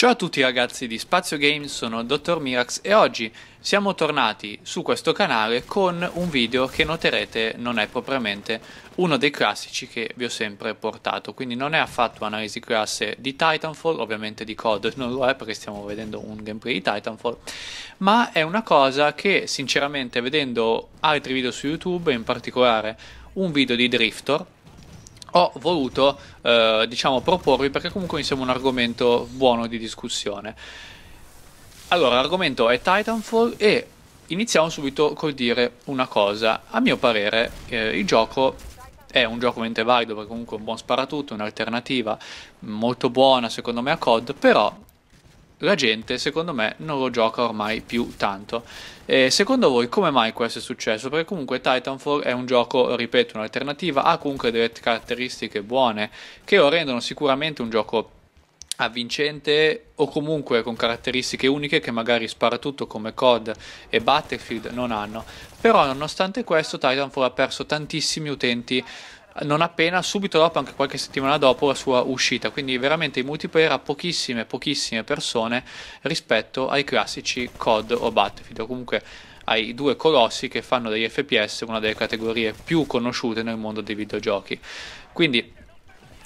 Ciao a tutti ragazzi di Spazio Games, sono Dottor Mirax e oggi siamo tornati su questo canale con un video che noterete non è propriamente uno dei classici che vi ho sempre portato, quindi non è affatto analisi classe di Titanfall, ovviamente di COD non lo è perché stiamo vedendo un gameplay di Titanfall, ma è una cosa che sinceramente vedendo altri video su YouTube, in particolare un video di Driftor, ho voluto eh, diciamo proporvi perché comunque mi sembra un argomento buono di discussione. Allora, l'argomento è Titanfall e iniziamo subito col dire una cosa. A mio parere eh, il gioco è un gioco mente valido perché comunque è un buon sparatutto, un'alternativa molto buona secondo me a COD, però la gente secondo me non lo gioca ormai più tanto. E secondo voi come mai questo è successo? Perché comunque Titanfall è un gioco, ripeto, un'alternativa, ha comunque delle caratteristiche buone che lo rendono sicuramente un gioco avvincente o comunque con caratteristiche uniche che magari sparatutto come COD e Battlefield non hanno. Però nonostante questo Titanfall ha perso tantissimi utenti non appena subito dopo, anche qualche settimana dopo la sua uscita, quindi veramente in multiplayer a pochissime, pochissime persone rispetto ai classici COD o Battlefield, o comunque ai due colossi che fanno degli FPS una delle categorie più conosciute nel mondo dei videogiochi. Quindi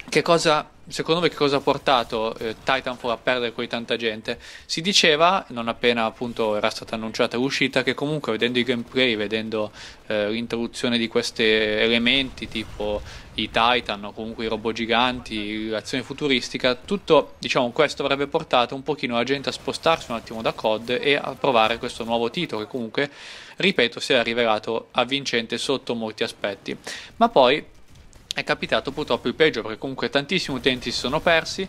che cosa secondo me che cosa ha portato eh, Titanfall a perdere così tanta gente? Si diceva, non appena appunto era stata annunciata l'uscita, che comunque vedendo i gameplay, vedendo eh, l'introduzione di questi elementi tipo i Titan o comunque i robot giganti, l'azione futuristica, tutto diciamo questo avrebbe portato un pochino la gente a spostarsi un attimo da COD e a provare questo nuovo titolo che comunque, ripeto, si è rivelato avvincente sotto molti aspetti. Ma poi è capitato purtroppo il peggio perché comunque tantissimi utenti si sono persi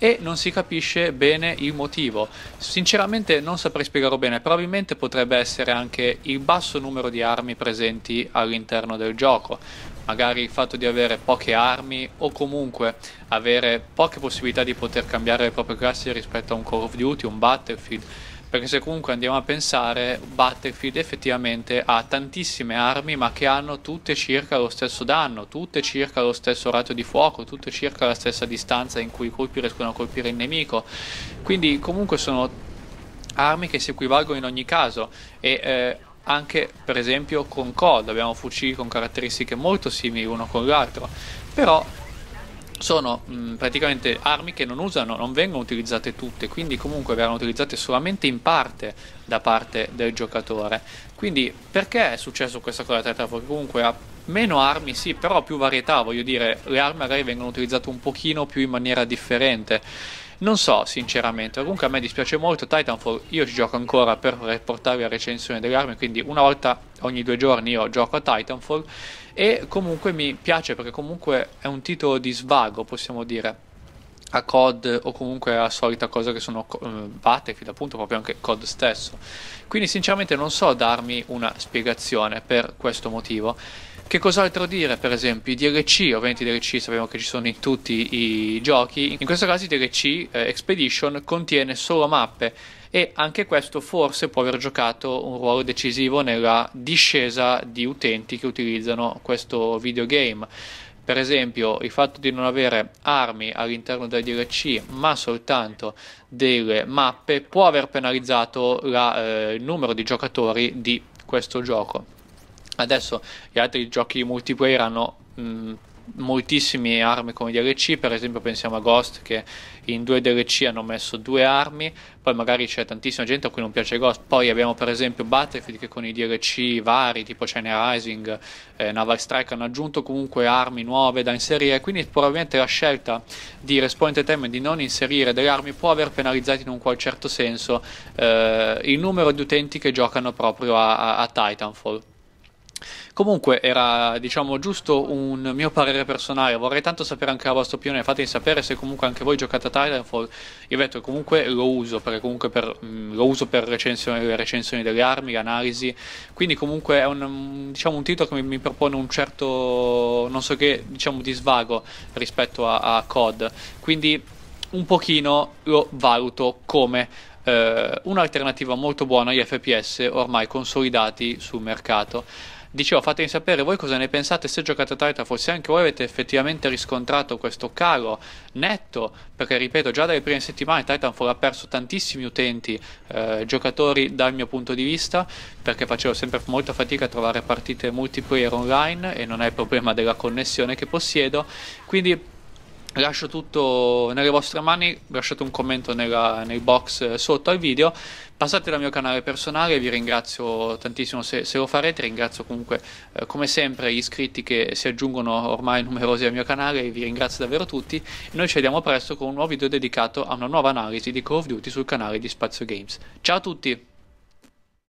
e non si capisce bene il motivo. Sinceramente non saprei spiegarlo bene, probabilmente potrebbe essere anche il basso numero di armi presenti all'interno del gioco, magari il fatto di avere poche armi o comunque avere poche possibilità di poter cambiare le proprie classi rispetto a un Call of Duty, un Battlefield perché se comunque andiamo a pensare Battlefield effettivamente ha tantissime armi ma che hanno tutte circa lo stesso danno, tutte circa lo stesso raggio di fuoco, tutte circa la stessa distanza in cui i colpi riescono a colpire il nemico, quindi comunque sono armi che si equivalgono in ogni caso e eh, anche per esempio con COD abbiamo fucili con caratteristiche molto simili uno con l'altro, però sono mh, mm, praticamente armi che non usano, non vengono utilizzate tutte, quindi comunque verranno utilizzate solamente in parte da parte del giocatore. Quindi perché è successo questa cosa tra Tetrafor? Comunque ha meno armi, sì, però più varietà, voglio dire, le armi magari vengono utilizzate un pochino più in maniera differente non so sinceramente, comunque a me dispiace molto Titanfall, io ci gioco ancora per portarvi la recensione delle armi, quindi una volta ogni due giorni io gioco a Titanfall e comunque mi piace perché comunque è un titolo di svago possiamo dire a COD o comunque a solita cosa che sono eh, Battlefield appunto proprio anche COD stesso quindi sinceramente non so darmi una spiegazione per questo motivo che cos'altro dire, per esempio, i DLC, ovviamente i DLC sappiamo che ci sono in tutti i giochi, in questo caso i DLC eh, Expedition contiene solo mappe e anche questo forse può aver giocato un ruolo decisivo nella discesa di utenti che utilizzano questo videogame. Per esempio, il fatto di non avere armi all'interno del DLC, ma soltanto delle mappe, può aver penalizzato la, eh, il numero di giocatori di questo gioco. Adesso gli altri giochi multiplayer hanno moltissime armi come DLC, per esempio pensiamo a Ghost che in due DLC hanno messo due armi, poi magari c'è tantissima gente a cui non piace Ghost, poi abbiamo per esempio Battlefield che con i DLC vari tipo China Rising, eh, Naval Strike hanno aggiunto comunque armi nuove da inserire, quindi probabilmente la scelta di Respawn Entertainment di non inserire delle armi può aver penalizzato in un qual certo senso eh, il numero di utenti che giocano proprio a, a, a Titanfall. Comunque era diciamo giusto un mio parere personale, vorrei tanto sapere anche la vostra opinione, fatemi sapere se comunque anche voi giocate a Titanfall, io detto comunque lo uso, perché comunque per, mh, mm, lo uso per recensioni, le recensioni delle armi, l'analisi, quindi comunque è un, mm, diciamo, un titolo che mi, mi, propone un certo, non so che, diciamo di svago rispetto a, a COD, quindi un pochino lo valuto come eh, un'alternativa molto buona agli FPS ormai consolidati sul mercato. Dicevo, fatemi sapere voi cosa ne pensate se giocate a Titanfall, se anche voi avete effettivamente riscontrato questo calo netto, perché ripeto, già dalle prime settimane Titanfall ha perso tantissimi utenti, eh, giocatori dal mio punto di vista, perché facevo sempre molta fatica a trovare partite multiplayer online e non è il problema della connessione che possiedo, quindi lascio tutto nelle vostre mani, lasciate un commento nella, nel box eh, sotto al video, passate dal mio canale personale, vi ringrazio tantissimo se, se lo farete, ringrazio comunque eh, come sempre gli iscritti che si aggiungono ormai numerosi al mio canale, vi ringrazio davvero tutti e noi ci vediamo presto con un nuovo video dedicato a una nuova analisi di Call of Duty sul canale di Spazio Games. Ciao a tutti!